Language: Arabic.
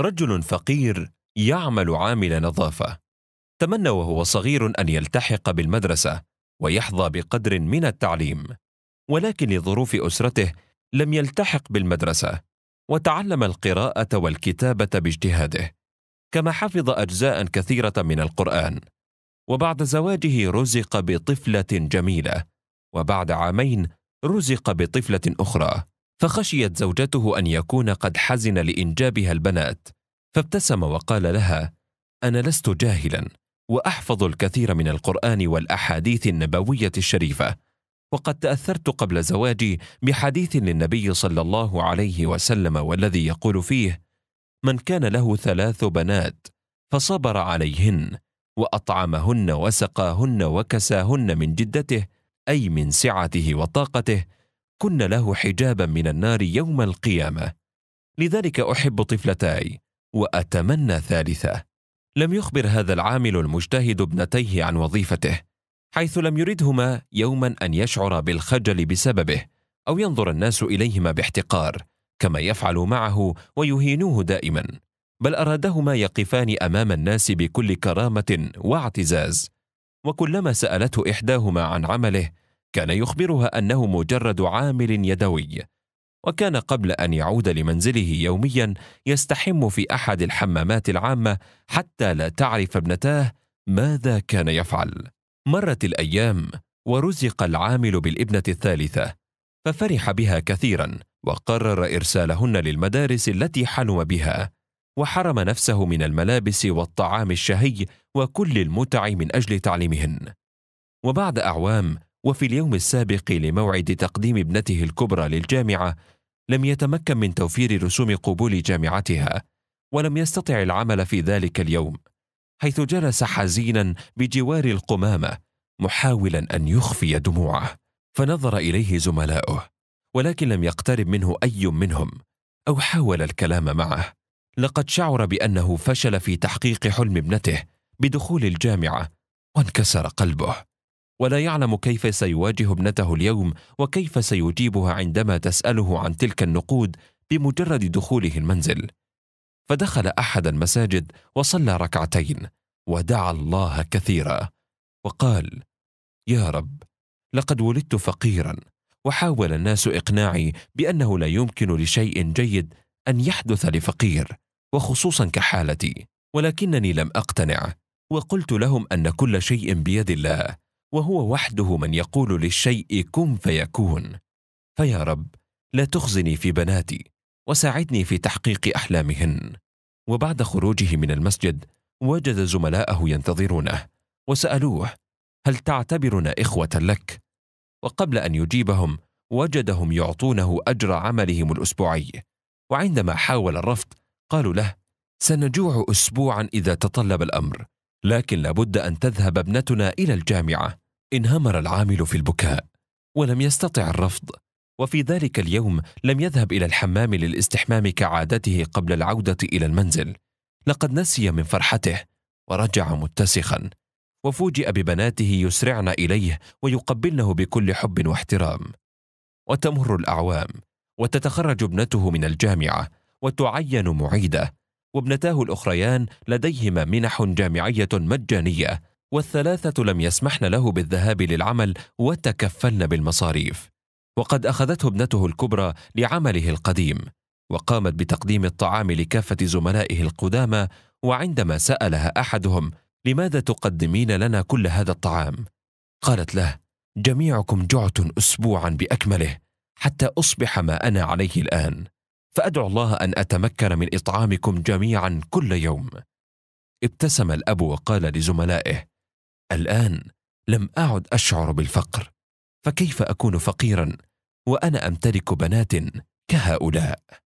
رجل فقير يعمل عامل نظافه تمنى وهو صغير ان يلتحق بالمدرسه ويحظى بقدر من التعليم ولكن لظروف اسرته لم يلتحق بالمدرسه وتعلم القراءه والكتابه باجتهاده كما حفظ اجزاء كثيره من القران وبعد زواجه رزق بطفله جميله وبعد عامين رزق بطفله اخرى فخشيت زوجته ان يكون قد حزن لانجابها البنات فابتسم وقال لها انا لست جاهلا واحفظ الكثير من القران والاحاديث النبويه الشريفه وقد تاثرت قبل زواجي بحديث للنبي صلى الله عليه وسلم والذي يقول فيه من كان له ثلاث بنات فصبر عليهن واطعمهن وسقاهن وكساهن من جدته اي من سعته وطاقته كن له حجابا من النار يوم القيامه لذلك احب طفلتاي واتمنى ثالثه لم يخبر هذا العامل المجتهد ابنتيه عن وظيفته حيث لم يردهما يوما ان يشعر بالخجل بسببه او ينظر الناس اليهما باحتقار كما يفعل معه ويهينوه دائما بل ارادهما يقفان امام الناس بكل كرامه واعتزاز وكلما سالته احداهما عن عمله كان يخبرها انه مجرد عامل يدوي وكان قبل ان يعود لمنزله يوميا يستحم في احد الحمامات العامه حتى لا تعرف ابنتاه ماذا كان يفعل مرت الايام ورزق العامل بالابنه الثالثه ففرح بها كثيرا وقرر ارسالهن للمدارس التي حلم بها وحرم نفسه من الملابس والطعام الشهي وكل المتع من اجل تعليمهن وبعد اعوام وفي اليوم السابق لموعد تقديم ابنته الكبرى للجامعة لم يتمكن من توفير رسوم قبول جامعتها ولم يستطع العمل في ذلك اليوم حيث جلس حزينا بجوار القمامة محاولا أن يخفي دموعه فنظر إليه زملاؤه ولكن لم يقترب منه أي منهم أو حاول الكلام معه لقد شعر بأنه فشل في تحقيق حلم ابنته بدخول الجامعة وانكسر قلبه ولا يعلم كيف سيواجه ابنته اليوم وكيف سيجيبها عندما تساله عن تلك النقود بمجرد دخوله المنزل فدخل احد المساجد وصلى ركعتين ودعا الله كثيرا وقال يا رب لقد ولدت فقيرا وحاول الناس اقناعي بانه لا يمكن لشيء جيد ان يحدث لفقير وخصوصا كحالتي ولكنني لم اقتنع وقلت لهم ان كل شيء بيد الله وهو وحده من يقول للشيء كن فيكون فيا رب لا تخزني في بناتي وساعدني في تحقيق احلامهن وبعد خروجه من المسجد وجد زملاءه ينتظرونه وسالوه هل تعتبرنا اخوه لك وقبل ان يجيبهم وجدهم يعطونه اجر عملهم الاسبوعي وعندما حاول الرفض قالوا له سنجوع اسبوعا اذا تطلب الامر لكن لابد ان تذهب ابنتنا الى الجامعه انهمر العامل في البكاء ولم يستطع الرفض وفي ذلك اليوم لم يذهب الى الحمام للاستحمام كعادته قبل العوده الى المنزل لقد نسي من فرحته ورجع متسخا وفوجئ ببناته يسرعن اليه ويقبلنه بكل حب واحترام وتمر الاعوام وتتخرج ابنته من الجامعه وتعين معيده وابنتاه الاخريان لديهما منح جامعيه مجانيه والثلاثة لم يسمحن له بالذهاب للعمل وتكفلن بالمصاريف وقد أخذته ابنته الكبرى لعمله القديم وقامت بتقديم الطعام لكافة زملائه القدامى وعندما سألها أحدهم لماذا تقدمين لنا كل هذا الطعام؟ قالت له جميعكم جعت أسبوعا بأكمله حتى أصبح ما أنا عليه الآن فأدعو الله أن أتمكن من إطعامكم جميعا كل يوم ابتسم الأب وقال لزملائه الان لم اعد اشعر بالفقر فكيف اكون فقيرا وانا امتلك بنات كهؤلاء